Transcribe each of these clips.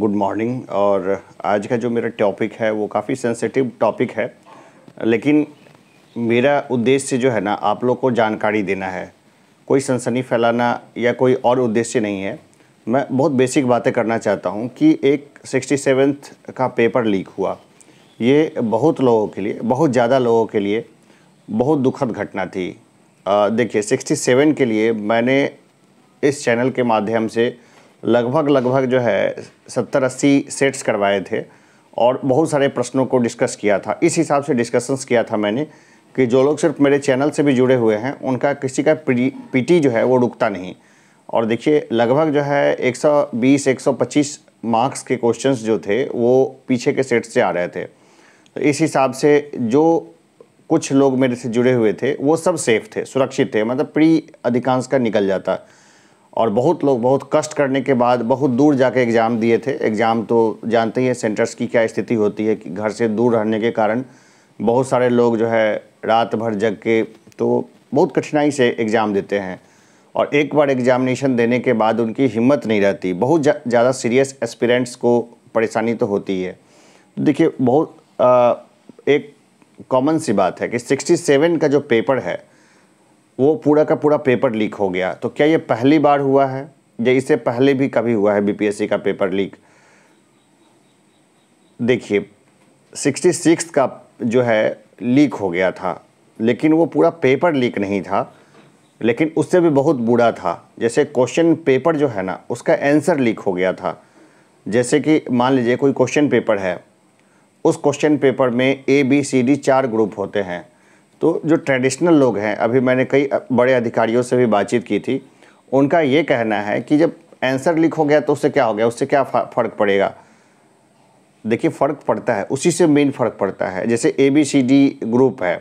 good morning और आज का जो मेरा टॉपिक है वो काफ़ी सेंसिटिव टॉपिक है लेकिन मेरा उद्देश्य जो है ना आप लोग को जानकारी देना है कोई सनसनी फैलाना या कोई और उद्देश्य नहीं है मैं बहुत बेसिक बातें करना चाहता हूँ कि एक सिक्सटी सेवेंथ का पेपर लीक हुआ ये बहुत लोगों के लिए बहुत ज़्यादा लोगों के लिए बहुत दुखद घटना थी देखिए सिक्सटी सेवन के लिए मैंने इस चैनल के माध्यम से लगभग लगभग जो है सत्तर अस्सी सेट्स करवाए थे और बहुत सारे प्रश्नों को डिस्कस किया था इस हिसाब से डिस्कशंस किया था मैंने कि जो लोग सिर्फ मेरे चैनल से भी जुड़े हुए हैं उनका किसी का पीटी जो है वो रुकता नहीं और देखिए लगभग जो है 120 125 मार्क्स के क्वेश्चंस जो थे वो पीछे के सेट से आ रहे थे तो इस हिसाब से जो कुछ लोग मेरे से जुड़े हुए थे वो सब सेफ थे सुरक्षित थे मतलब प्री अधिकांश का निकल जाता और बहुत लोग बहुत कष्ट करने के बाद बहुत दूर जाके एग्ज़ाम दिए थे एग्ज़ाम तो जानते ही हैं सेंटर्स की क्या स्थिति होती है कि घर से दूर रहने के कारण बहुत सारे लोग जो है रात भर जग के तो बहुत कठिनाई से एग्ज़ाम देते हैं और एक बार एग्ज़ामिनेशन देने के बाद उनकी हिम्मत नहीं रहती बहुत ज़्यादा सीरियस एस्पिरेंट्स को परेशानी तो होती है तो देखिए बहुत आ, एक कॉमन सी बात है कि 67 का जो पेपर है वो पूरा का पूरा पेपर लीक हो गया तो क्या ये पहली बार हुआ है या इससे पहले भी कभी हुआ है बीपीएससी का पेपर लीक देखिए सिक्सटी सिक्स का जो है लीक हो गया था लेकिन वो पूरा पेपर लीक नहीं था लेकिन उससे भी बहुत बुरा था जैसे क्वेश्चन पेपर जो है ना उसका आंसर लीक हो गया था जैसे कि मान लीजिए कोई क्वेश्चन पेपर है उस क्वेश्चन पेपर में ए बी सी डी चार ग्रुप होते हैं तो जो ट्रेडिशनल लोग हैं अभी मैंने कई बड़े अधिकारियों से भी बातचीत की थी उनका ये कहना है कि जब आंसर लिख हो गया तो उससे क्या हो गया उससे क्या फ़र्क पड़ेगा देखिए फ़र्क पड़ता है उसी से मेन फ़र्क पड़ता है जैसे A B C D group है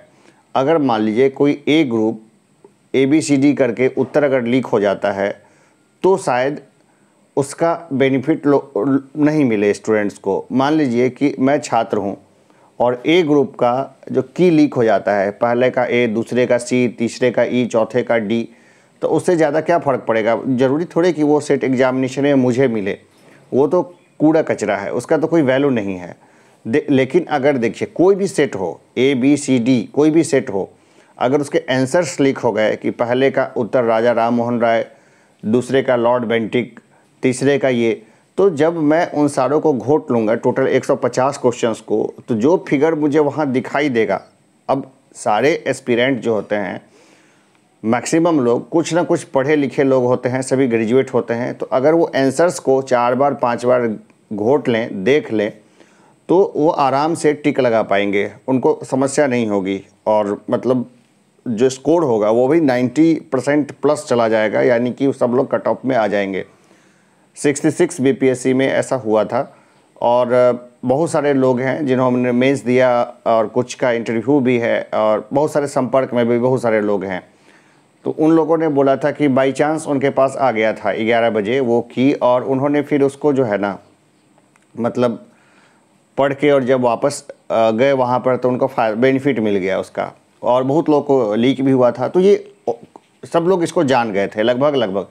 अगर मान लीजिए कोई A group A B C D करके उत्तर अगर लीक हो जाता है तो शायद उसका बेनिफिट नहीं मिले स्टूडेंट्स को मान लीजिए कि मैं छात्र हूँ और ए ग्रुप का जो की लीक हो जाता है पहले का ए दूसरे का सी तीसरे का ई e, चौथे का डी तो उससे ज़्यादा क्या फ़र्क पड़ेगा ज़रूरी थोड़े कि वो सेट एग्जामिनेशन में मुझे मिले वो तो कूड़ा कचरा है उसका तो कोई वैल्यू नहीं है लेकिन अगर देखिए कोई भी सेट हो ए बी सी डी कोई भी सेट हो अगर उसके आंसर्स लीक हो गए कि पहले का उत्तर राजा राम मोहन राय दूसरे का लॉर्ड बेंटिक तीसरे का ये तो जब मैं उन सारों को घोट लूँगा टोटल 150 क्वेश्चंस को तो जो फिगर मुझे वहाँ दिखाई देगा अब सारे एस्पिरेंट जो होते हैं मैक्सिमम लोग कुछ ना कुछ पढ़े लिखे लोग होते हैं सभी ग्रेजुएट होते हैं तो अगर वो एंसर्स को चार बार पांच बार घोट लें देख लें तो वो आराम से टिक लगा पाएंगे उनको समस्या नहीं होगी और मतलब जो स्कोर होगा वो भी 90 परसेंट प्लस चला जाएगा यानी कि सब लोग कट ऑफ में आ जाएंगे 66 बीपीएससी में ऐसा हुआ था और बहुत सारे लोग हैं जिन्होंने मेंस दिया और कुछ का इंटरव्यू भी है और बहुत सारे संपर्क में भी बहुत सारे लोग हैं तो उन लोगों ने बोला था कि बाई चांस उनके पास आ गया था 11 बजे वो की और उन्होंने फिर उसको जो है ना मतलब पढ़ के और जब वापस गए वहाँ पर तो उनको बेनिफिट मिल गया उसका और बहुत लोग को लीक भी हुआ था तो ये सब लोग इसको जान गए थे लगभग लगभग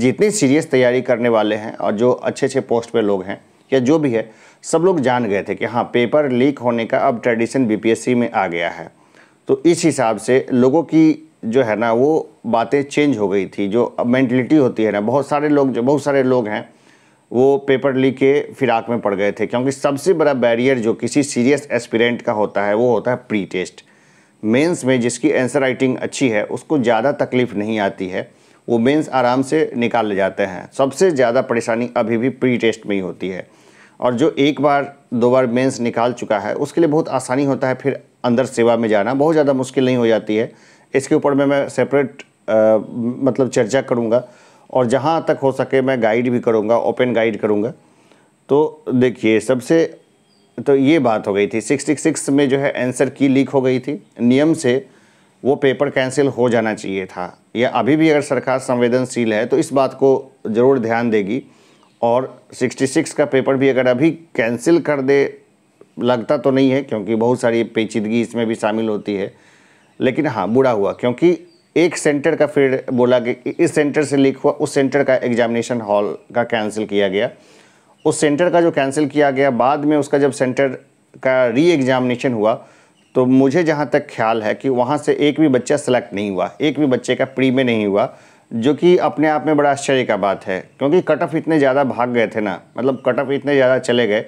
जितनी सीरियस तैयारी करने वाले हैं और जो अच्छे अच्छे पोस्ट पे लोग हैं या जो भी है सब लोग जान गए थे कि हाँ पेपर लीक होने का अब ट्रेडिशन बीपीएससी में आ गया है तो इस हिसाब से लोगों की जो है ना वो बातें चेंज हो गई थी जो मैंटलिटी होती है ना बहुत सारे लोग जो बहुत सारे लोग हैं वो पेपर लीक के फिराक में पड़ गए थे क्योंकि सबसे बड़ा बैरियर जो किसी सीरियस एस्पिरेंट का होता है वो होता है प्री टेस्ट मेंस में जिसकी आंसर राइटिंग अच्छी है उसको ज़्यादा तकलीफ़ नहीं आती है वो मेंस आराम से निकाल ले जाते हैं सबसे ज़्यादा परेशानी अभी भी प्री टेस्ट में ही होती है और जो एक बार दो बार मेंस निकाल चुका है उसके लिए बहुत आसानी होता है फिर अंदर सेवा में जाना बहुत ज़्यादा मुश्किल नहीं हो जाती है इसके ऊपर में मैं सेपरेट मतलब चर्चा करूँगा और जहाँ तक हो सके मैं गाइड भी करूँगा ओपन गाइड करूँगा तो देखिए सबसे तो ये बात हो गई थी सिक्सटी सिक्स में जो है आंसर की लीक हो गई थी नियम से वो पेपर कैंसिल हो जाना चाहिए था या अभी भी अगर सरकार संवेदनशील है तो इस बात को ज़रूर ध्यान देगी और 66 का पेपर भी अगर अभी कैंसिल कर दे लगता तो नहीं है क्योंकि बहुत सारी पेचीदगी इसमें भी शामिल होती है लेकिन हाँ बुरा हुआ क्योंकि एक सेंटर का फिर बोला कि इस सेंटर से लीक हुआ उस सेंटर का एग्जामिनेशन हॉल का कैंसिल किया गया उस सेंटर का जो कैंसिल किया गया बाद में उसका जब सेंटर का री एग्जामिनेशन हुआ तो मुझे जहाँ तक ख्याल है कि वहाँ से एक भी बच्चा सेलेक्ट नहीं हुआ एक भी बच्चे का प्री में नहीं हुआ जो कि अपने आप में बड़ा आश्चर्य का बात है क्योंकि कट ऑफ इतने ज़्यादा भाग गए थे ना मतलब कट ऑफ इतने ज़्यादा चले गए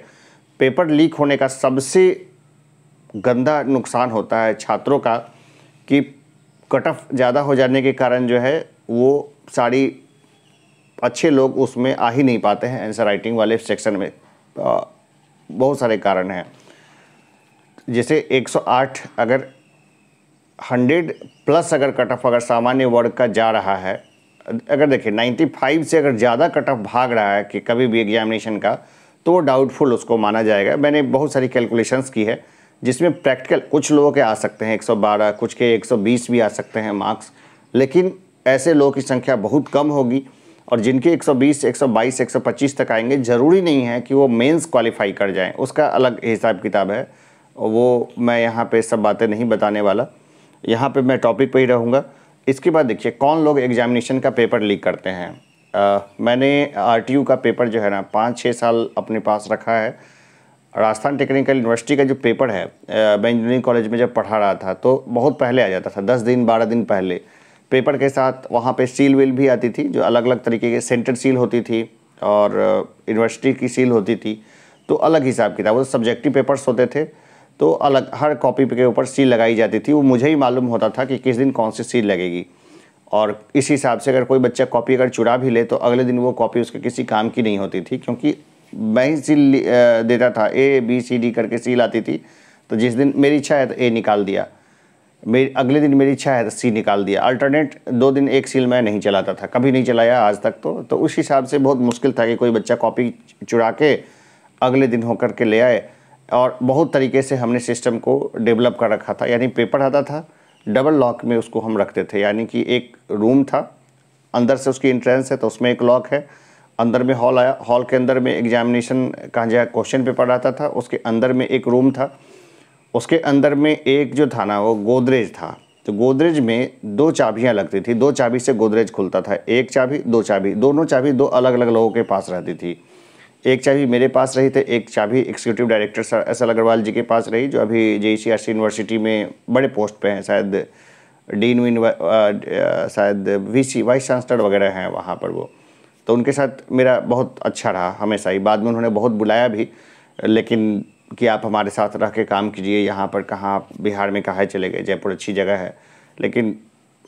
पेपर लीक होने का सबसे गंदा नुकसान होता है छात्रों का कि कट ऑफ ज़्यादा हो जाने के कारण जो है वो सारी अच्छे लोग उसमें आ ही नहीं पाते हैं आंसर राइटिंग वाले सेक्शन में बहुत सारे कारण हैं जैसे 108 अगर 100 प्लस अगर कट ऑफ अगर सामान्य वर्ग का जा रहा है अगर देखिए 95 से अगर ज़्यादा कट ऑफ भाग रहा है कि कभी भी एग्जामिनेशन का तो वो डाउटफुल उसको माना जाएगा मैंने बहुत सारी कैलकुलेशंस की है जिसमें प्रैक्टिकल कुछ लोगों के आ सकते हैं 112 कुछ के 120 भी आ सकते हैं मार्क्स लेकिन ऐसे लोगों की संख्या बहुत कम होगी और जिनके 120, 122, 125 तक आएंगे ज़रूरी नहीं है कि वो मेंस क्वालिफाई कर जाएं उसका अलग हिसाब किताब है वो मैं यहाँ पे सब बातें नहीं बताने वाला यहाँ पे मैं टॉपिक पे ही रहूँगा इसके बाद देखिए कौन लोग एग्जामिनेशन का पेपर लीक करते हैं आ, मैंने आर का पेपर जो है ना पाँच छः साल अपने पास रखा है राजस्थान टेक्निकल यूनिवर्सिटी का जो पेपर है मैं इंजीनियरिंग कॉलेज में जब पढ़ा रहा था तो बहुत पहले आ जाता था दस दिन बारह दिन पहले पेपर के साथ वहाँ पे सील वील भी आती थी जो अलग अलग तरीके के सेंटर सील होती थी और यूनिवर्सिटी की सील होती थी तो अलग हिसाब किताब वो सब्जेक्टिव पेपर्स होते थे तो अलग हर कॉपी के ऊपर सील लगाई जाती थी वो मुझे ही मालूम होता था कि किस दिन कौन सी सील लगेगी और इस हिसाब से अगर कोई बच्चा कॉपी अगर चुरा भी ले तो अगले दिन वो कॉपी उसके किसी काम की नहीं होती थी क्योंकि मैं ही सील देता था ए बी सी डी करके सील आती थी तो जिस दिन मेरी इच्छा है तो ए निकाल दिया मेरी अगले दिन मेरी इच्छा है तो सी निकाल दिया अल्टरनेट दो दिन एक सील मैं नहीं चलाता था कभी नहीं चलाया आज तक तो तो उस हिसाब से बहुत मुश्किल था कि कोई बच्चा कॉपी चुरा के अगले दिन होकर के ले आए और बहुत तरीके से हमने सिस्टम को डेवलप कर रखा था यानी पेपर आता था डबल लॉक में उसको हम रखते थे यानी कि एक रूम था अंदर से उसकी इंट्रेंस है तो उसमें एक लॉक है अंदर में हॉल आया हॉल के अंदर में एग्जामिनेशन कहा जाए क्वेश्चन पेपर आता था उसके अंदर में एक रूम था उसके अंदर में एक जो था ना वो गोदरेज था तो गोदरेज में दो चाबियाँ लगती थी दो चाबी से गोदरेज खुलता था एक चाबी दो चाबी दोनों चाबी दो अलग अलग लोगों के पास रहती थी एक चाबी मेरे पास रही थे तो एक चाबी executive director sir S L Agrawal ji के पास रही जो अभी जे यूनिवर्सिटी में बड़े पोस्ट पे हैं शायद डीन विन शायद सी वाइस चांसलर वगैरह हैं वहाँ पर वो तो उनके साथ मेरा बहुत अच्छा रहा हमेशा ही बाद में उन्होंने बहुत बुलाया भी लेकिन कि आप हमारे साथ रह के काम कीजिए यहाँ पर कहाँ बिहार में कहाँ चले गए जयपुर अच्छी जगह है लेकिन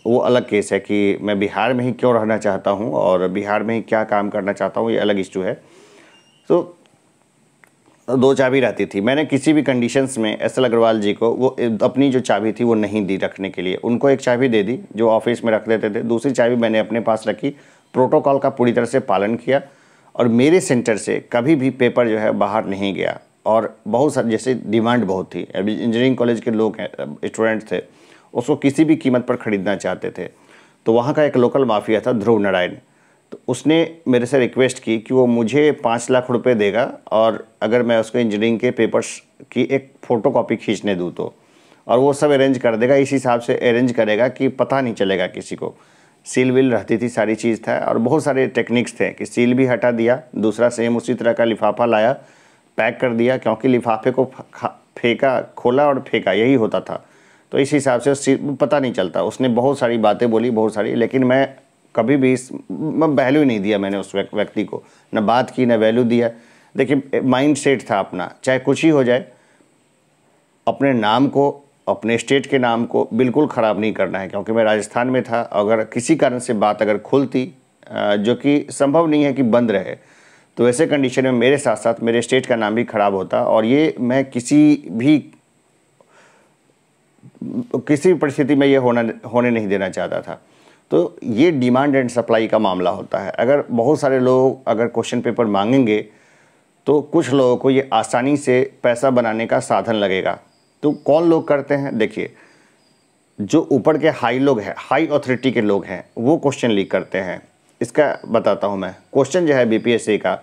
वो अलग केस है कि मैं बिहार में ही क्यों रहना चाहता हूँ और बिहार में ही क्या काम करना चाहता हूँ ये अलग इशू है तो दो चाबी रहती थी मैंने किसी भी कंडीशंस में एस एल अग्रवाल जी को वो अपनी जो चाबी थी वो नहीं दी रखने के लिए उनको एक चाबी दे दी जो ऑफिस में रख देते थे दूसरी चाबी मैंने अपने पास रखी प्रोटोकॉल का पूरी तरह से पालन किया और मेरे सेंटर से कभी भी पेपर जो है बाहर नहीं गया और बहुत सारे जैसे डिमांड बहुत थी अभी इंजीनियरिंग कॉलेज के लोग हैं स्टूडेंट थे उसको किसी भी कीमत पर ख़रीदना चाहते थे तो वहाँ का एक लोकल माफिया था ध्रुव नारायण तो उसने मेरे से रिक्वेस्ट की कि वो मुझे पाँच लाख रुपए देगा और अगर मैं उसको इंजीनियरिंग के पेपर्स की एक फ़ोटो कापी खींचने दूँ तो और वो सब अरेंज कर देगा इस हिसाब से अरेंज करेगा कि पता नहीं चलेगा किसी को सील विल रहती थी सारी चीज़ था और बहुत सारे टेक्निक्स थे कि सील भी हटा दिया दूसरा सेम उसी तरह का लिफाफा लाया पैक कर दिया क्योंकि लिफाफे को फेंका खोला और फेंका यही होता था तो इस हिसाब से पता नहीं चलता उसने बहुत सारी बातें बोली बहुत सारी लेकिन मैं कभी भी इस वैल्यू नहीं दिया मैंने उस व्यक्ति को ना बात की ना वैल्यू दिया देखिए माइंड सेट था अपना चाहे कुछ ही हो जाए अपने नाम को अपने स्टेट के नाम को बिल्कुल ख़राब नहीं करना है क्योंकि मैं राजस्थान में था अगर किसी कारण से बात अगर खुलती जो कि संभव नहीं है कि बंद रहे तो ऐसे कंडीशन में मेरे साथ साथ मेरे स्टेट का नाम भी ख़राब होता और ये मैं किसी भी किसी परिस्थिति में ये होना होने नहीं देना चाहता था तो ये डिमांड एंड सप्लाई का मामला होता है अगर बहुत सारे लोग अगर क्वेश्चन पेपर मांगेंगे तो कुछ लोगों को ये आसानी से पैसा बनाने का साधन लगेगा तो कौन लोग करते हैं देखिए जो ऊपर के हाई लोग हैं हाई अथॉरिटी के लोग हैं वो क्वेश्चन लीक करते हैं इसका बताता हूँ मैं क्वेश्चन जो है बीपीएससी का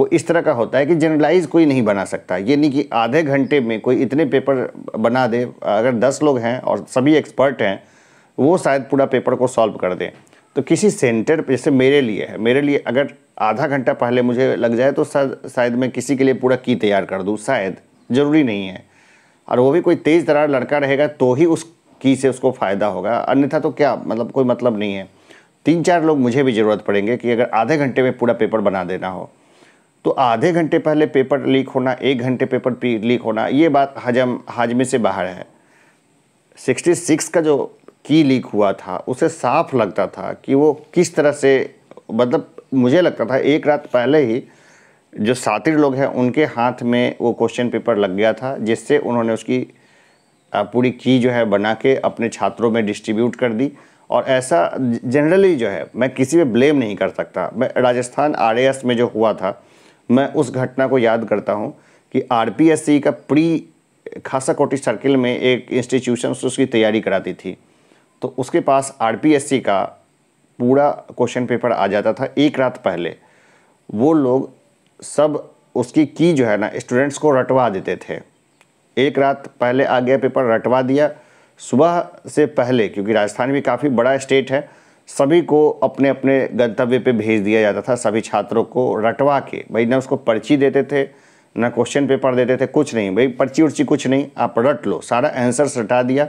वो इस तरह का होता है कि जनरलाइज कोई नहीं बना सकता ये नहीं कि आधे घंटे में कोई इतने पेपर बना दे अगर दस लोग हैं और सभी एक्सपर्ट हैं वो शायद पूरा पेपर को सॉल्व कर दें तो किसी सेंटर जैसे मेरे लिए है मेरे लिए अगर आधा घंटा पहले मुझे लग जाए तो शायद मैं किसी के लिए पूरा की तैयार कर दूँ शायद ज़रूरी नहीं है और वो भी कोई तेज़ दरार लड़का रहेगा तो ही उस की से उसको फ़ायदा होगा अन्यथा तो क्या मतलब कोई मतलब नहीं है तीन चार लोग मुझे भी ज़रूरत पड़ेंगे कि अगर आधे घंटे में पूरा पेपर बना देना हो तो आधे घंटे पहले पेपर लीक होना एक घंटे पेपर लीक होना ये बात हजम हाजमे से बाहर है 66 का जो की लीक हुआ था उसे साफ लगता था कि वो किस तरह से मतलब मुझे लगता था एक रात पहले ही जो सातिर लोग हैं उनके हाथ में वो क्वेश्चन पेपर लग गया था जिससे उन्होंने उसकी पूरी की जो है बना के अपने छात्रों में डिस्ट्रीब्यूट कर दी और ऐसा जनरली जो है मैं किसी पे ब्लेम नहीं कर सकता मैं राजस्थान आर में जो हुआ था मैं उस घटना को याद करता हूँ कि आर का प्री खासा कोटी सर्किल में एक इंस्टीट्यूशन उसकी तैयारी कराती थी तो उसके पास आर का पूरा क्वेश्चन पेपर आ जाता था एक रात पहले वो लोग सब उसकी की जो है ना स्टूडेंट्स को रटवा देते थे एक रात पहले आ गया पेपर रटवा दिया सुबह से पहले क्योंकि राजस्थान भी काफ़ी बड़ा स्टेट है सभी को अपने अपने गंतव्य पे भेज दिया जाता था सभी छात्रों को रटवा के भाई ना उसको पर्ची देते थे ना क्वेश्चन पेपर देते थे कुछ नहीं भाई पर्ची उर्ची कुछ नहीं आप रट लो सारा आंसर्स रटा दिया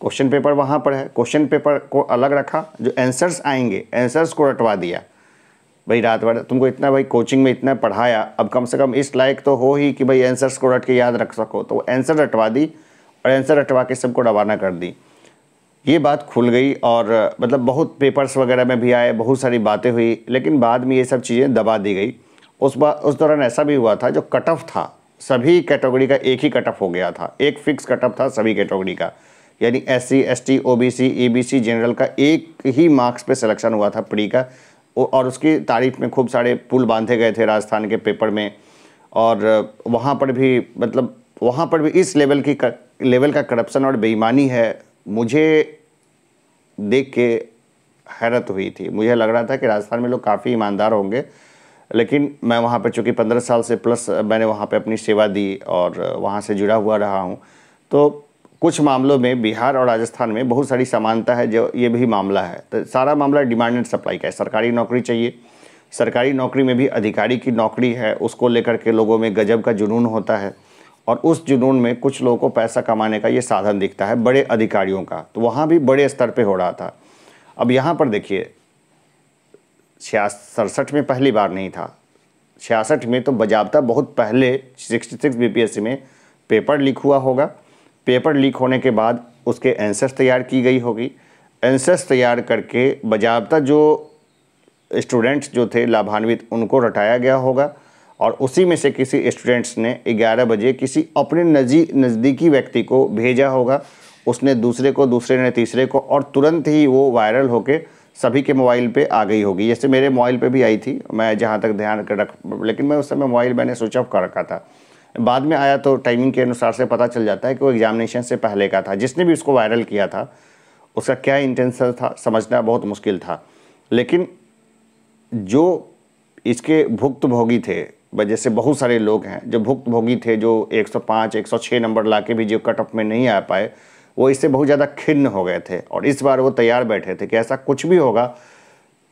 क्वेश्चन पेपर वहाँ पर है क्वेश्चन पेपर को अलग रखा जो आंसर्स आएंगे आंसर्स को रटवा दिया भाई रात भर तुमको इतना भाई कोचिंग में इतना पढ़ाया अब कम से कम इस लायक तो हो ही कि भाई आंसर्स को रट के याद रख सको तो आंसर रटवा दी और आंसर रटवा के सबको रवाना कर दी ये बात खुल गई और मतलब बहुत पेपर्स वगैरह में भी आए बहुत सारी बातें हुई लेकिन बाद में ये सब चीज़ें दबा दी गई उस बात उस दौरान ऐसा भी हुआ था जो कट ऑफ था सभी कैटेगरी का एक ही कट ऑफ हो गया था एक फिक्स कट ऑफ था सभी कैटेगरी का यानी S C S T O B C E B C general का एक ही मार्क्स पे सिलेक्शन हुआ था प्री का और उसकी तारीफ में खूब सारे पुल बांधे गए थे राजस्थान के पेपर में और वहाँ पर भी मतलब वहाँ पर भी इस लेवल की कर, लेवल का करप्शन और बेईमानी है मुझे देख के हैरत हुई थी मुझे लग रहा था कि राजस्थान में लोग काफ़ी ईमानदार होंगे लेकिन मैं वहाँ पर चूँकि पंद्रह साल से प्लस मैंने वहाँ पे अपनी सेवा दी और वहाँ से जुड़ा हुआ रहा हूँ तो कुछ मामलों में बिहार और राजस्थान में बहुत सारी समानता है जो ये भी मामला है तो सारा मामला डिमांड एंड सप्लाई का है सरकारी नौकरी चाहिए सरकारी नौकरी में भी अधिकारी की नौकरी है उसको लेकर के लोगों में गजब का जुनून होता है और उस जुनून में कुछ लोगों को पैसा कमाने का ये साधन दिखता है बड़े अधिकारियों का तो वहाँ भी बड़े स्तर पर हो रहा था अब यहाँ पर देखिए छिया सड़सठ में पहली बार नहीं था छियासठ में तो बजाबता बहुत पहले सिक्सटी सिक्स बी में पेपर लीक हुआ होगा पेपर लीक होने के बाद उसके एंसर्स तैयार की गई होगी एंसर्स तैयार करके बजाबता जो स्टूडेंट्स जो थे लाभान्वित उनको रटाया गया होगा और उसी में से किसी स्टूडेंट्स ने 11 बजे किसी अपने नजी नज़दीकी व्यक्ति को भेजा होगा उसने दूसरे को दूसरे ने तीसरे को और तुरंत ही वो वायरल होकर सभी के मोबाइल पे आ गई होगी जैसे मेरे मोबाइल पे भी आई थी मैं जहाँ तक ध्यान कर रख लेकिन मैं उस समय मोबाइल मैंने स्विच ऑफ कर रखा था बाद में आया तो टाइमिंग के अनुसार से पता चल जाता है कि वो एग्जामिनेशन से पहले का था जिसने भी उसको वायरल किया था उसका क्या इंटेंशन था समझना बहुत मुश्किल था लेकिन जो इसके भुक्तभोगी थे जैसे बहुत सारे लोग हैं जो भुक्तभोगी थे जो 105, 106 नंबर ला के भी जो कट ऑफ में नहीं आ पाए वो इससे बहुत ज़्यादा खिन्न हो गए थे और इस बार वो तैयार बैठे थे कि ऐसा कुछ भी होगा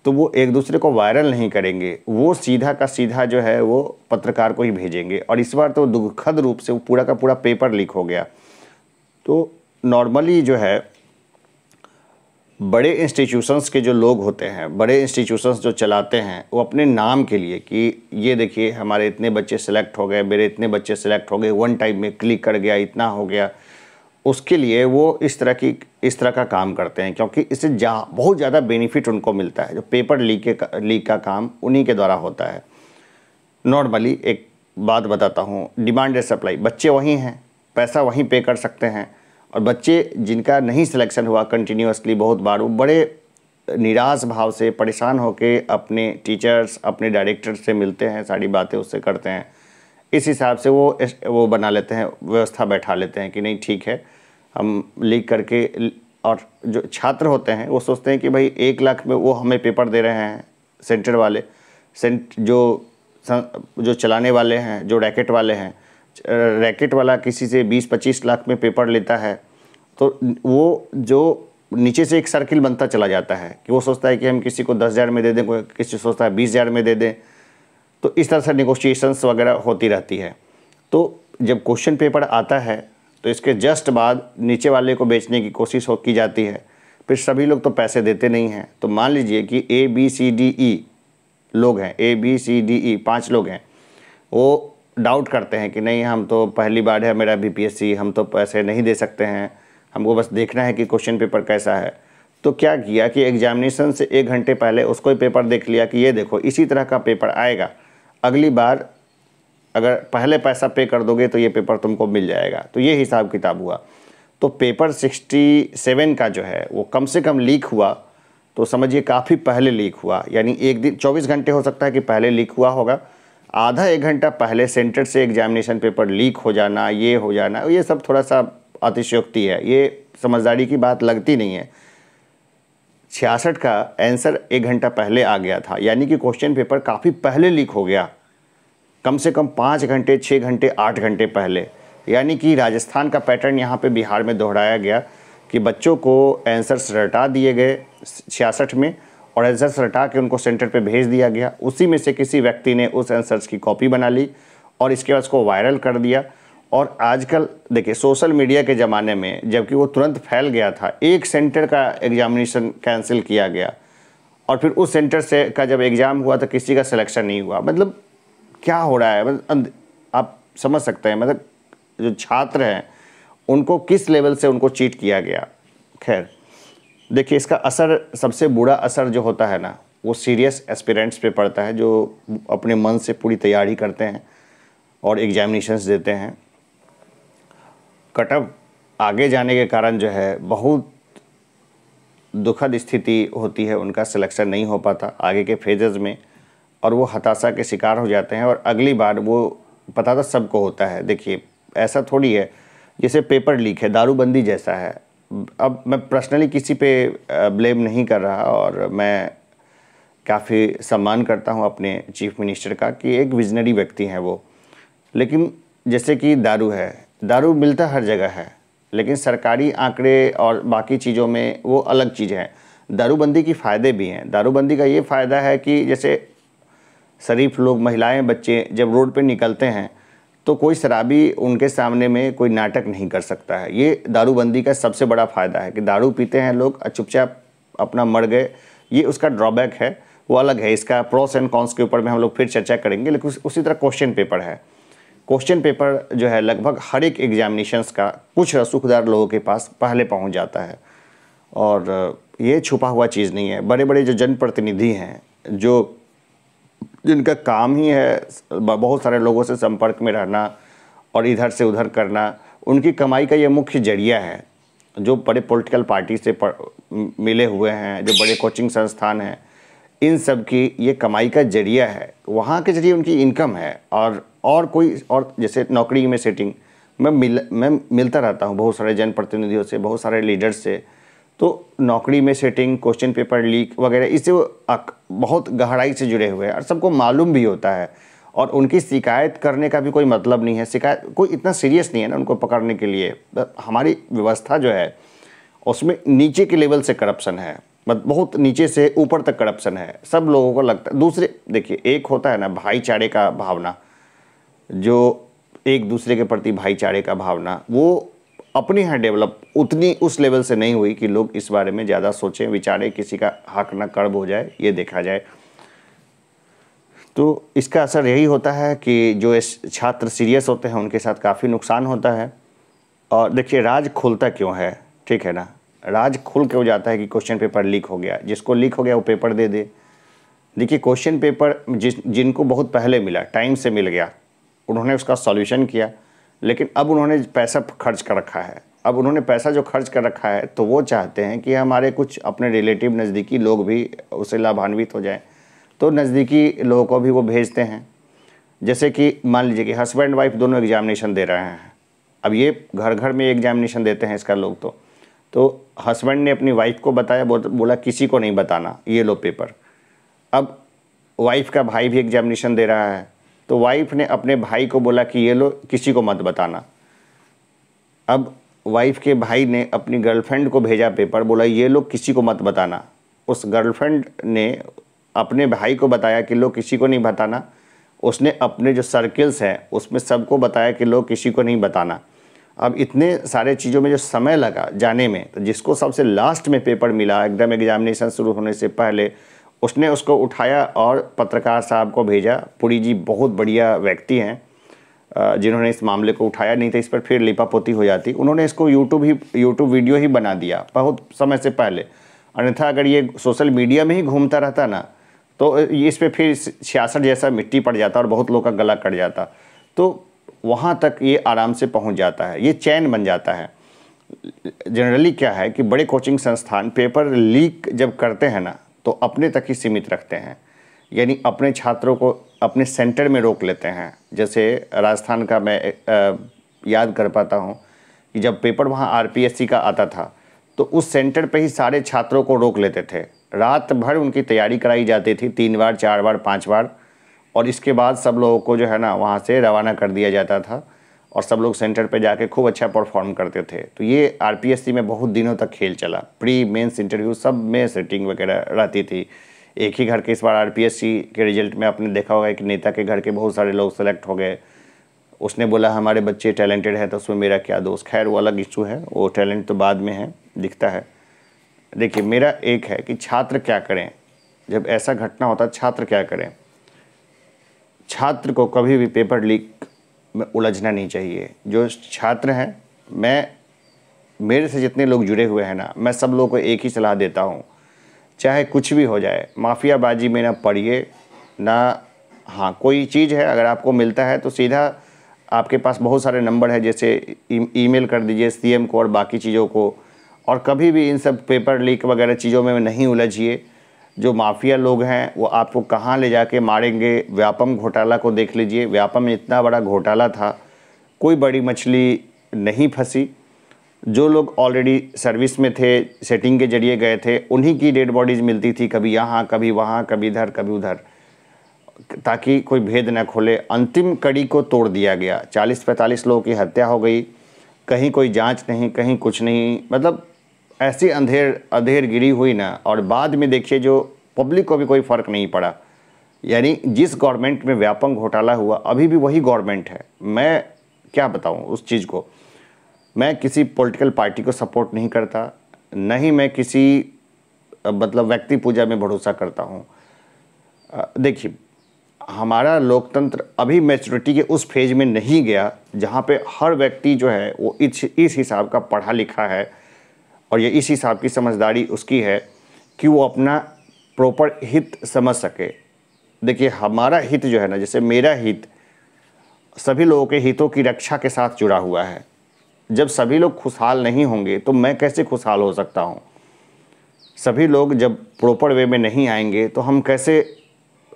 तो वो एक दूसरे को वायरल नहीं करेंगे वो सीधा का सीधा जो है वो पत्रकार को ही भेजेंगे और इस बार तो दुखद रूप से वो पूरा का पूरा पेपर लीक हो गया तो नॉर्मली जो है बड़े इंस्टीट्यूशंस के जो लोग होते हैं बड़े इंस्टीट्यूशंस जो चलाते हैं वो अपने नाम के लिए कि ये देखिए हमारे इतने बच्चे सेलेक्ट हो गए मेरे इतने बच्चे सेलेक्ट हो गए वन टाइम में क्लिक कर गया इतना हो गया उसके लिए वो इस तरह की इस तरह का काम करते हैं क्योंकि इससे जहाँ बहुत ज़्यादा बेनिफिट उनको मिलता है जो पेपर लीक के लीक का काम उन्हीं के द्वारा होता है नॉर्मली एक बात बताता हूँ डिमांड एंड सप्लाई बच्चे वहीं हैं पैसा वहीं पे कर सकते हैं और बच्चे जिनका नहीं सिलेक्शन हुआ कंटिन्यूसली बहुत बार वो बड़े निराश भाव से परेशान होकर अपने टीचर्स अपने डायरेक्टर से मिलते हैं सारी बातें उससे करते हैं इस हिसाब से वो वो बना लेते हैं व्यवस्था बैठा लेते हैं कि नहीं ठीक है हम लीक करके और जो छात्र होते हैं वो सोचते हैं कि भाई एक लाख में वो हमें पेपर दे रहे हैं सेंटर वाले सेंट जो जो चलाने वाले हैं जो रैकेट वाले हैं रैकेट वाला किसी से 20-25 लाख में पेपर लेता है तो वो जो नीचे से एक सर्किल बनता चला जाता है कि वो सोचता है कि हम किसी को दस हज़ार में दे दें कोई किसी सोचता है बीस हज़ार में दे दें तो इस तरह से निगोशिएशंस वगैरह होती रहती है तो जब क्वेश्चन पेपर आता है तो इसके जस्ट बाद नीचे वाले को बेचने की कोशिश हो की जाती है फिर सभी लोग तो पैसे देते नहीं हैं तो मान लीजिए कि ए बी सी डी ई लोग हैं ए बी सी डी ई पाँच लोग हैं वो डाउट करते हैं कि नहीं हम तो पहली बार है मेरा बीपीएससी हम तो पैसे नहीं दे सकते हैं हमको बस देखना है कि क्वेश्चन पेपर कैसा है तो क्या किया कि एग्जामिनेशन से एक घंटे पहले उसको ही पेपर देख लिया कि ये देखो इसी तरह का पेपर आएगा अगली बार अगर पहले पैसा पे कर दोगे तो ये पेपर तुमको मिल जाएगा तो ये हिसाब किताब हुआ तो पेपर 67 का जो है वो कम से कम लीक हुआ तो समझिए काफ़ी पहले लीक हुआ यानी एक दिन 24 घंटे हो सकता है कि पहले लीक हुआ होगा आधा एक घंटा पहले सेंटर से एग्जामिनेशन पेपर लीक हो जाना ये हो जाना ये सब थोड़ा सा अतिशयोक्ति है ये समझदारी की बात लगती नहीं है छियासठ का आंसर एक घंटा पहले आ गया था यानी कि क्वेश्चन पेपर काफ़ी पहले लीक हो गया कम से कम पाँच घंटे छः घंटे आठ घंटे पहले यानी कि राजस्थान का पैटर्न यहाँ पे बिहार में दोहराया गया कि बच्चों को आंसर्स रटा दिए गए छियासठ में और आंसर्स रटा के उनको सेंटर पे भेज दिया गया उसी में से किसी व्यक्ति ने उस आंसर्स की कॉपी बना ली और इसके बाद उसको वायरल कर दिया और आजकल देखिए सोशल मीडिया के ज़माने में जबकि वो तुरंत फैल गया था एक सेंटर का एग्जामिनेशन कैंसिल किया गया और फिर उस सेंटर से का जब एग्ज़ाम हुआ तो किसी का सिलेक्शन नहीं हुआ मतलब क्या हो रहा है मतलब आप समझ सकते हैं मतलब जो छात्र हैं उनको किस लेवल से उनको चीट किया गया खैर देखिए इसका असर सबसे बुरा असर जो होता है ना वो सीरियस एस्पिरेंट्स पे पड़ता है जो अपने मन से पूरी तैयारी करते हैं और एग्जामिनेशंस देते हैं कटअप आगे जाने के कारण जो है बहुत दुखद स्थिति होती है उनका सिलेक्शन नहीं हो पाता आगे के फेजेज़ में और वो हताशा के शिकार हो जाते हैं और अगली बार वो पता तो सबको होता है देखिए ऐसा थोड़ी है जैसे पेपर लीक है दारूबंदी जैसा है अब मैं पर्सनली किसी पे ब्लेम नहीं कर रहा और मैं काफ़ी सम्मान करता हूँ अपने चीफ मिनिस्टर का कि एक विजनरी व्यक्ति हैं वो लेकिन जैसे कि दारू है दारू मिलता हर जगह है लेकिन सरकारी आंकड़े और बाकी चीज़ों में वो अलग चीज़ें हैं दारूबंदी की फ़ायदे भी हैं दारूबंदी का ये फ़ायदा है कि जैसे शरीफ लोग महिलाएं बच्चे जब रोड पे निकलते हैं तो कोई शराबी उनके सामने में कोई नाटक नहीं कर सकता है ये दारूबंदी का सबसे बड़ा फ़ायदा है कि दारू पीते हैं लोग चुपचाप अपना मर गए ये उसका ड्रॉबैक है वो अलग है इसका प्रोस एंड कॉन्स के ऊपर में हम लोग फिर चर्चा करेंगे लेकिन उसी तरह क्वेश्चन पेपर है क्वेश्चन पेपर जो है लगभग हर एक एग्जामिनेशंस का कुछ रसूखदार लोगों के पास पहले पहुंच जाता है और ये छुपा हुआ चीज़ नहीं है बड़े बड़े जो जनप्रतिनिधि हैं जो जिनका काम ही है बहुत सारे लोगों से संपर्क में रहना और इधर से उधर करना उनकी कमाई का ये मुख्य जरिया है जो बड़े पॉलिटिकल पार्टी से मिले हुए हैं जो बड़े कोचिंग संस्थान हैं इन सब की ये कमाई का जरिया है वहाँ के जरिए उनकी इनकम है और और कोई और जैसे नौकरी में सेटिंग मैं मिल मैं मिलता रहता हूँ बहुत सारे जनप्रतिनिधियों से बहुत सारे लीडर्स से तो नौकरी में सेटिंग क्वेश्चन पेपर लीक वगैरह इससे वो बहुत गहराई से जुड़े हुए हैं और सबको मालूम भी होता है और उनकी शिकायत करने का भी कोई मतलब नहीं है शिकायत कोई इतना सीरियस नहीं है ना उनको पकड़ने के लिए हमारी व्यवस्था जो है उसमें नीचे के लेवल से करप्शन है बहुत नीचे से ऊपर तक करप्शन है सब लोगों को लगता है दूसरे देखिए एक होता है ना भाईचारे का भावना जो एक दूसरे के प्रति भाईचारे का भावना वो अपनी यहाँ डेवलप उतनी उस लेवल से नहीं हुई कि लोग इस बारे में ज़्यादा सोचें विचारें किसी का हक ना कर्ब हो जाए ये देखा जाए तो इसका असर यही होता है कि जो छात्र सीरियस होते हैं उनके साथ काफ़ी नुकसान होता है और देखिए राज खुलता क्यों है ठीक है ना राज खुल क्यों जाता है कि क्वेश्चन पेपर लीक हो गया जिसको लीक हो गया वो पेपर दे दे देखिए क्वेश्चन पेपर जिस जिनको बहुत पहले मिला टाइम से मिल गया उन्होंने उसका सॉल्यूशन किया लेकिन अब उन्होंने पैसा खर्च कर रखा है अब उन्होंने पैसा जो खर्च कर रखा है तो वो चाहते हैं कि हमारे कुछ अपने रिलेटिव नज़दीकी लोग भी उसे लाभान्वित हो जाएं तो नज़दीकी लोगों को भी वो भेजते हैं जैसे कि मान लीजिए कि हस्बैंड वाइफ दोनों एग्जामिनेशन दे रहे हैं अब ये घर घर में एग्जामिनेशन देते हैं इसका लोग तो तो हस्बैंड ने अपनी वाइफ को बताया बोला किसी को नहीं बताना ये लो पेपर अब वाइफ का भाई भी एग्जामिनेशन दे रहा है तो वाइफ ने अपने भाई को बोला कि ये लो किसी को मत बताना अब वाइफ के भाई ने अपनी गर्लफ्रेंड को भेजा पेपर बोला ये लो किसी को मत बताना उस गर्लफ्रेंड ने अपने भाई को बताया कि लो किसी को नहीं बताना उसने अपने जो सर्किल्स हैं उसमें सबको बताया कि लो किसी को नहीं बताना अब इतने सारे चीज़ों में जो समय लगा जाने में तो जिसको सबसे लास्ट में पेपर मिला एकदम एग्जामिनेशन शुरू होने से पहले उसने उसको उठाया और पत्रकार साहब को भेजा पुरी जी बहुत बढ़िया व्यक्ति हैं जिन्होंने इस मामले को उठाया नहीं तो इस पर फिर लिपापोती हो जाती उन्होंने इसको यूट्यूब ही यूट्यूब वीडियो ही बना दिया बहुत समय से पहले अन्यथा अगर ये सोशल मीडिया में ही घूमता रहता ना तो इस पर फिर छियासठ जैसा मिट्टी पड़ जाता और बहुत लोग का गला कट जाता तो वहाँ तक ये आराम से पहुँच जाता है ये चैन बन जाता है जनरली क्या है कि बड़े कोचिंग संस्थान पेपर लीक जब करते हैं ना तो अपने तक ही सीमित रखते हैं यानी अपने छात्रों को अपने सेंटर में रोक लेते हैं जैसे राजस्थान का मैं याद कर पाता हूँ कि जब पेपर वहाँ आर का आता था तो उस सेंटर पर ही सारे छात्रों को रोक लेते थे रात भर उनकी तैयारी कराई जाती थी तीन बार चार बार पाँच बार और इसके बाद सब लोगों को जो है ना वहाँ से रवाना कर दिया जाता था और सब लोग सेंटर पे जाके खूब अच्छा परफॉर्म करते थे तो ये आरपीएससी में बहुत दिनों तक खेल चला प्री मेंस इंटरव्यू सब में सेटिंग वगैरह रहती थी एक ही घर के इस बार आरपीएससी के रिजल्ट में आपने देखा होगा कि नेता के घर के बहुत सारे लोग सेलेक्ट हो गए उसने बोला हमारे बच्चे टैलेंटेड हैं तो उसमें मेरा क्या दोस्त खैर वो अलग इशू है वो टैलेंट तो बाद में है दिखता है देखिए मेरा एक है कि छात्र क्या करें जब ऐसा घटना होता छात्र क्या करें छात्र को कभी भी पेपर लीक में उलझना नहीं चाहिए जो छात्र हैं मैं मेरे से जितने लोग जुड़े हुए हैं ना मैं सब लोगों को एक ही सलाह देता हूँ चाहे कुछ भी हो जाए माफियाबाजी में ना पढ़िए ना हाँ कोई चीज़ है अगर आपको मिलता है तो सीधा आपके पास बहुत सारे नंबर है जैसे ईमेल कर दीजिए सीएम को और बाकी चीज़ों को और कभी भी इन सब पेपर लीक वगैरह चीज़ों में नहीं उलझिए जो माफिया लोग हैं वो आपको कहाँ ले जाके मारेंगे व्यापम घोटाला को देख लीजिए व्यापम में इतना बड़ा घोटाला था कोई बड़ी मछली नहीं फंसी जो लोग ऑलरेडी सर्विस में थे सेटिंग के जरिए गए थे उन्हीं की डेड बॉडीज़ मिलती थी कभी यहाँ कभी वहाँ कभी इधर कभी उधर ताकि कोई भेद न खोले अंतिम कड़ी को तोड़ दिया गया 40-45 लोगों की हत्या हो गई कहीं कोई जांच नहीं कहीं कुछ नहीं मतलब ऐसी अंधेर अंधेर गिरी हुई ना और बाद में देखिए जो पब्लिक को भी कोई फ़र्क नहीं पड़ा यानी जिस गवर्नमेंट में व्यापक घोटाला हुआ अभी भी वही गवर्नमेंट है मैं क्या बताऊँ उस चीज़ को मैं किसी पॉलिटिकल पार्टी को सपोर्ट नहीं करता न ही मैं किसी मतलब व्यक्ति पूजा में भरोसा करता हूँ देखिए हमारा लोकतंत्र अभी मेचोरिटी के उस फेज में नहीं गया जहाँ पे हर व्यक्ति जो है वो इस इस हिसाब का पढ़ा लिखा है और ये इस हिसाब की समझदारी उसकी है कि वो अपना प्रॉपर हित समझ सके देखिए हमारा हित जो है ना जैसे मेरा हित सभी लोगों के हितों की रक्षा के साथ जुड़ा हुआ है जब सभी लोग खुशहाल नहीं होंगे तो मैं कैसे खुशहाल हो सकता हूँ सभी लोग जब प्रॉपर वे में नहीं आएंगे तो हम कैसे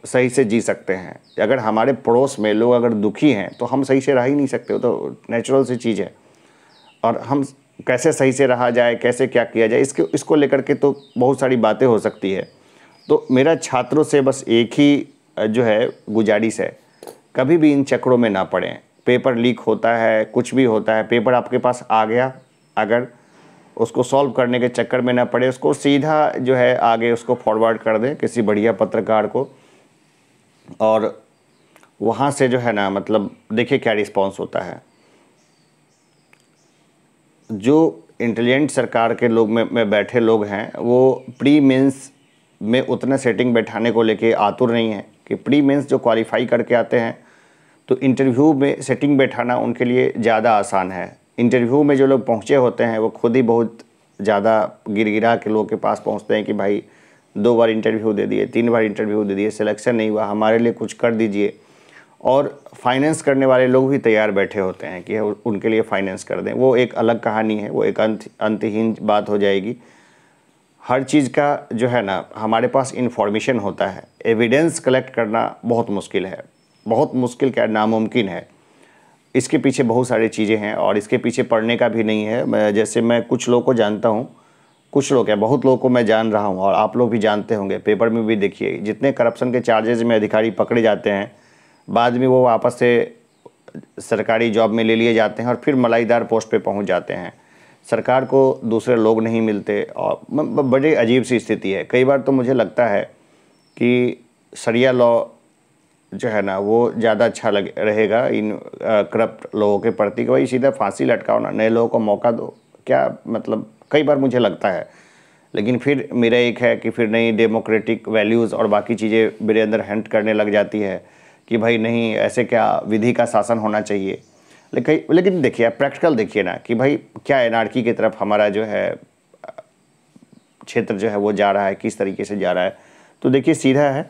सही से जी सकते हैं अगर हमारे पड़ोस में लोग अगर दुखी हैं तो हम सही से रह ही नहीं सकते तो नेचुरल सी चीज़ है और हम कैसे सही से रहा जाए कैसे क्या किया जाए इसके इसको लेकर के तो बहुत सारी बातें हो सकती है तो मेरा छात्रों से बस एक ही जो है गुजारिश है कभी भी इन चक्रों में ना पड़ें पेपर लीक होता है कुछ भी होता है पेपर आपके पास आ गया अगर उसको सॉल्व करने के चक्कर में ना पड़े उसको सीधा जो है आगे उसको फॉरवर्ड कर दें किसी बढ़िया पत्रकार को और वहाँ से जो है ना मतलब देखिए क्या रिस्पॉन्स होता है जो इंटेलिजेंट सरकार के लोग में, में बैठे लोग हैं वो प्री मेंस में उतना सेटिंग बैठाने को लेके आतुर नहीं है कि प्री मेंस जो क्वालिफाई करके आते हैं तो इंटरव्यू में सेटिंग बैठाना उनके लिए ज़्यादा आसान है इंटरव्यू में जो लोग पहुँचे होते हैं वो खुद ही बहुत ज़्यादा गिरगिरा के लोगों के पास पहुँचते हैं कि भाई दो बार इंटरव्यू दे दिए तीन बार इंटरव्यू दे दिए सिलेक्शन नहीं हुआ हमारे लिए कुछ कर दीजिए और फाइनेंस करने वाले लोग भी तैयार बैठे होते हैं कि उनके लिए फाइनेंस कर दें वो एक अलग कहानी है वो एक अंत अंतहीन बात हो जाएगी हर चीज़ का जो है ना हमारे पास इन्फॉर्मेशन होता है एविडेंस कलेक्ट करना बहुत मुश्किल है बहुत मुश्किल क्या नामुमकिन है इसके पीछे बहुत सारी चीज़ें हैं और इसके पीछे पढ़ने का भी नहीं है मैं जैसे मैं कुछ लोगों को जानता हूँ कुछ लोग क्या बहुत लोगों को मैं जान रहा हूँ और आप लोग भी जानते होंगे पेपर में भी देखिए जितने करप्शन के चार्जेज में अधिकारी पकड़े जाते हैं बाद में वो वापस से सरकारी जॉब में ले लिए जाते हैं और फिर मलाईदार पोस्ट पे पहुंच जाते हैं सरकार को दूसरे लोग नहीं मिलते और बड़ी अजीब सी स्थिति है कई बार तो मुझे लगता है कि सरिया लॉ जो है ना वो ज़्यादा अच्छा लग रहेगा इन करप्ट लोगों के प्रति कि भाई सीधा फांसी लटकाओ ना नए लोगों को मौका दो क्या मतलब कई बार मुझे लगता है लेकिन फिर मेरा एक है कि फिर नई डेमोक्रेटिक वैल्यूज़ और बाकी चीज़ें मेरे अंदर हंट करने लग जाती है कि भाई नहीं ऐसे क्या विधि का शासन होना चाहिए लेकिन लेकिन देखिए प्रैक्टिकल देखिए ना कि भाई क्या एनार्की की तरफ हमारा जो है क्षेत्र जो है वो जा रहा है किस तरीके से जा रहा है तो देखिए सीधा है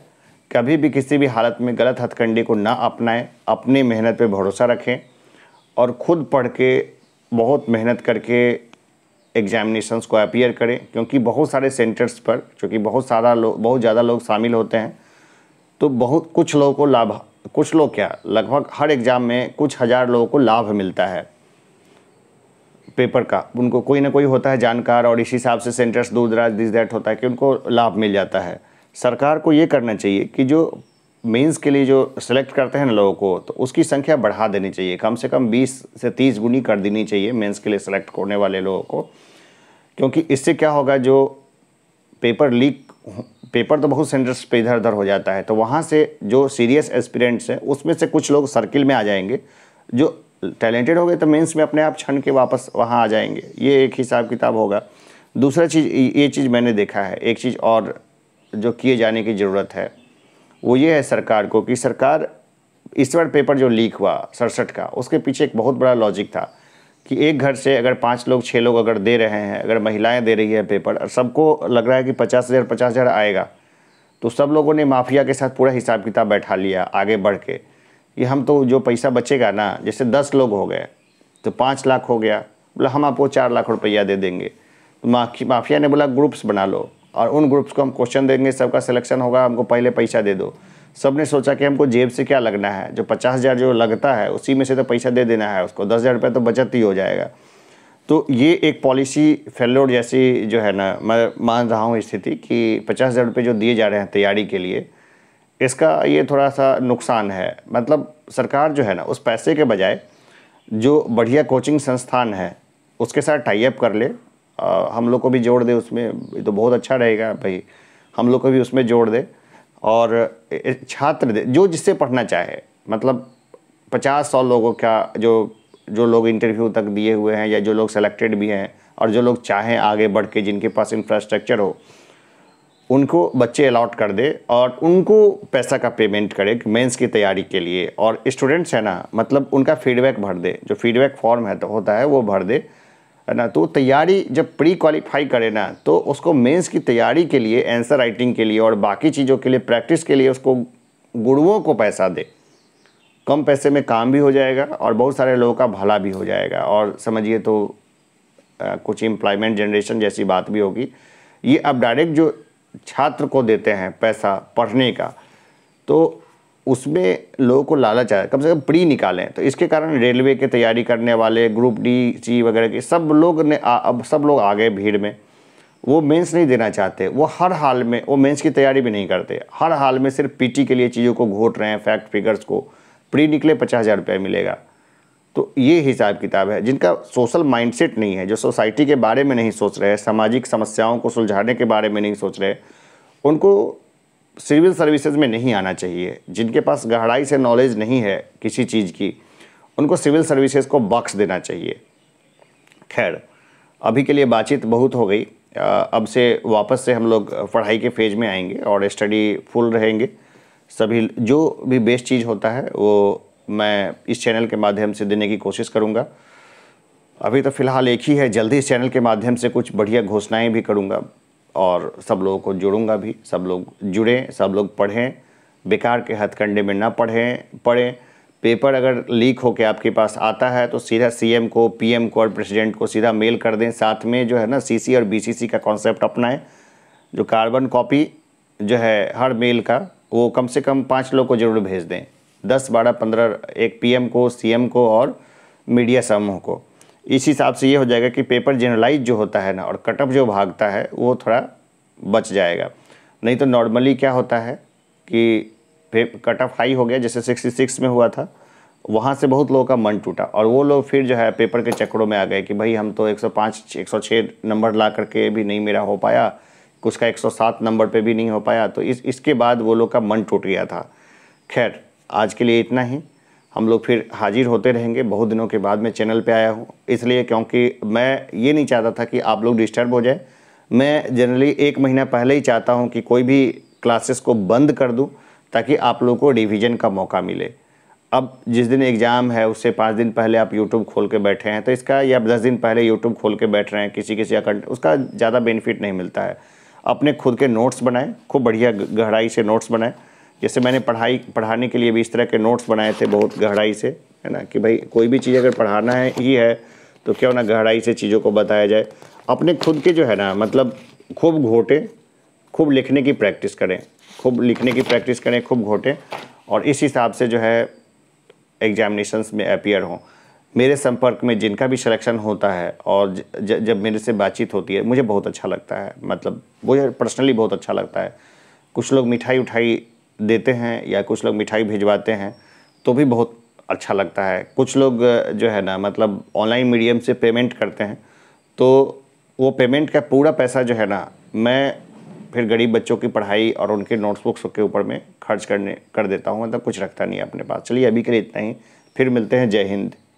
कभी भी किसी भी हालत में गलत हथकंडे को ना अपनाएं अपनी मेहनत पे भरोसा रखें और ख़ुद पढ़ के बहुत मेहनत करके एग्जामिनेशंस को अपियर करें क्योंकि बहुत सारे सेंटर्स पर क्योंकि बहुत सारा लोग बहुत ज़्यादा लोग शामिल होते हैं तो बहुत कुछ लोगों को लाभ कुछ लोग क्या लगभग हर एग्ज़ाम में कुछ हज़ार लोगों को लाभ मिलता है पेपर का उनको कोई ना कोई होता है जानकार और इसी हिसाब से सेंटर्स दूर दराज दिस दैट होता है कि उनको लाभ मिल जाता है सरकार को ये करना चाहिए कि जो मेंस के लिए जो सिलेक्ट करते हैं ना लोगों को तो उसकी संख्या बढ़ा देनी चाहिए कम से कम 20 से 30 गुनी कर देनी चाहिए मेंस के लिए सिलेक्ट होने वाले लोगों को क्योंकि इससे क्या होगा जो पेपर लीक पेपर तो बहुत सेंटर्स पे इधर उधर हो जाता है तो वहाँ से जो सीरियस एस्पिरेंट्स हैं उसमें से कुछ लोग सर्किल में आ जाएंगे जो टैलेंटेड हो गए तो मेंस में अपने आप छन के वापस वहाँ आ जाएंगे ये एक हिसाब किताब होगा दूसरा चीज़ ये चीज़ मैंने देखा है एक चीज़ और जो किए जाने की ज़रूरत है वो ये है सरकार को कि सरकार इस बार पेपर जो लीक हुआ सड़सठ का उसके पीछे एक बहुत बड़ा लॉजिक था कि एक घर से अगर पाँच लोग छः लोग अगर दे रहे हैं अगर महिलाएं दे रही है पेपर और सबको लग रहा है कि पचास हज़ार पचास हज़ार आएगा तो सब लोगों ने माफिया के साथ पूरा हिसाब किताब बैठा लिया आगे बढ़ के कि हम तो जो पैसा बचेगा ना जैसे दस लोग हो गए तो पाँच लाख हो गया बोला हम आपको चार लाख रुपया दे देंगे तो माफिया ने बोला ग्रुप्स बना लो और उन ग्रुप्स को हम क्वेश्चन देंगे सबका सिलेक्शन होगा हमको पहले पैसा दे दो सब ने सोचा कि हमको जेब से क्या लगना है जो पचास हज़ार जो लगता है उसी में से तो पैसा दे देना है उसको दस हज़ार रुपये तो बचत ही हो जाएगा तो ये एक पॉलिसी फेलोड जैसी जो है ना मैं मान रहा हूँ स्थिति कि पचास हज़ार रुपये जो दिए जा रहे हैं तैयारी के लिए इसका ये थोड़ा सा नुकसान है मतलब सरकार जो है ना उस पैसे के बजाय जो बढ़िया कोचिंग संस्थान है उसके साथ टाइप कर ले आ, हम लोग को भी जोड़ दे उसमें तो बहुत अच्छा रहेगा भाई हम लोग को भी उसमें जोड़ दे और छात्र जो जिससे पढ़ना चाहे मतलब पचास सौ लोगों का जो जो लोग इंटरव्यू तक दिए हुए हैं या जो लोग सेलेक्टेड भी हैं और जो लोग चाहें आगे बढ़ के जिनके पास इंफ्रास्ट्रक्चर हो उनको बच्चे अलाट कर दे और उनको पैसा का पेमेंट करे मेंस की तैयारी के लिए और स्टूडेंट्स हैं ना मतलब उनका फीडबैक भर दे जो फीडबैक फॉर्म है तो होता है वो भर दे है ना तो तैयारी जब प्री क्वालिफाई करे ना तो उसको मेंस की तैयारी के लिए आंसर राइटिंग के लिए और बाकी चीज़ों के लिए प्रैक्टिस के लिए उसको गुरुओं को पैसा दे कम पैसे में काम भी हो जाएगा और बहुत सारे लोगों का भला भी हो जाएगा और समझिए तो आ, कुछ एम्प्लॉयमेंट जनरेशन जैसी बात भी होगी ये अब डायरेक्ट जो छात्र को देते हैं पैसा पढ़ने का तो उसमें लोगों को लालच आया कम से कम प्री निकालें तो इसके कारण रेलवे की तैयारी करने वाले ग्रुप डी सी वगैरह के सब लोग ने आ, अब सब लोग आ गए भीड़ में वो मेंस नहीं देना चाहते वो हर हाल में वो मेंस की तैयारी भी नहीं करते हर हाल में सिर्फ पीटी के लिए चीज़ों को घोट रहे हैं फैक्ट फिगर्स को प्री निकले पचास हज़ार रुपया मिलेगा तो ये हिसाब किताब है जिनका सोशल माइंडसेट नहीं है जो सोसाइटी के बारे में नहीं सोच रहे सामाजिक समस्याओं को सुलझाने के बारे में नहीं सोच रहे उनको सिविल सर्विसेज में नहीं आना चाहिए जिनके पास गहराई से नॉलेज नहीं है किसी चीज़ की उनको सिविल सर्विसेज को बक्स देना चाहिए खैर अभी के लिए बातचीत बहुत हो गई अब से वापस से हम लोग पढ़ाई के फेज में आएंगे और स्टडी फुल रहेंगे सभी जो भी बेस्ट चीज़ होता है वो मैं इस चैनल के माध्यम से देने की कोशिश करूँगा अभी तो फ़िलहाल एक ही है जल्दी इस चैनल के माध्यम से कुछ बढ़िया घोषणाएँ भी करूँगा और सब लोगों को जुड़ूंगा भी सब लोग जुड़ें सब लोग पढ़ें बेकार के हथकंडे में ना पढ़ें पढ़ें पेपर अगर लीक होकर आपके पास आता है तो सीधा सीएम को पीएम को और प्रेसिडेंट को सीधा मेल कर दें साथ में जो है ना सीसी और बीसीसी का कॉन्सेप्ट अपनाएं जो कार्बन कॉपी जो है हर मेल का वो कम से कम पाँच लोग को ज़रूर भेज दें दस बारह पंद्रह एक पी को सी को और मीडिया समूह को इस हिसाब से ये हो जाएगा कि पेपर जनरलाइज जो होता है ना और कटअप जो भागता है वो थोड़ा बच जाएगा नहीं तो नॉर्मली क्या होता है कि कटअप हाई हो गया जैसे 66 में हुआ था वहाँ से बहुत लोगों का मन टूटा और वो लोग फिर जो है पेपर के चक्करों में आ गए कि भाई हम तो 105 106 नंबर ला करके भी नहीं मेरा हो पाया कुछ का 107 नंबर पे भी नहीं हो पाया तो इस इसके बाद वो लोग का मन टूट गया था खैर आज के लिए इतना ही हम लोग फिर हाजिर होते रहेंगे बहुत दिनों के बाद मैं चैनल पे आया हूँ इसलिए क्योंकि मैं ये नहीं चाहता था कि आप लोग डिस्टर्ब हो जाए मैं जनरली एक महीना पहले ही चाहता हूँ कि कोई भी क्लासेस को बंद कर दूँ ताकि आप लोगों को रिविज़न का मौका मिले अब जिस दिन एग्ज़ाम है उससे पाँच दिन पहले आप यूट्यूब खोल के बैठे हैं तो इसका या दस दिन पहले यूट्यूब खोल के बैठ रहे हैं किसी किसी अकंट उसका ज़्यादा बेनिफिट नहीं मिलता है अपने खुद के नोट्स बनाएं खूब बढ़िया गहराई से नोट्स बनाएं जैसे मैंने पढ़ाई पढ़ाने के लिए भी इस तरह के नोट्स बनाए थे बहुत गहराई से है ना कि भाई कोई भी चीज़ अगर पढ़ाना है ही है तो क्यों ना गहराई से चीज़ों को बताया जाए अपने खुद के जो है ना मतलब खूब घोटें खूब लिखने की प्रैक्टिस करें खूब लिखने की प्रैक्टिस करें खूब घोटें और इस हिसाब से जो है एग्जामिनेशंस में अपियर हों मेरे संपर्क में जिनका भी सिलेक्शन होता है और ज, ज, जब मेरे से बातचीत होती है मुझे बहुत अच्छा लगता है मतलब मुझे पर्सनली बहुत अच्छा लगता है कुछ लोग मिठाई उठाई देते हैं या कुछ लोग मिठाई भिजवाते हैं तो भी बहुत अच्छा लगता है कुछ लोग जो है ना मतलब ऑनलाइन मीडियम से पेमेंट करते हैं तो वो पेमेंट का पूरा पैसा जो है ना मैं फिर गरीब बच्चों की पढ़ाई और उनके नोट्स बुक्स के ऊपर में खर्च करने कर देता हूँ मतलब कुछ रखता नहीं है अपने पास चलिए अभी के लिए इतना ही फिर मिलते हैं जय हिंद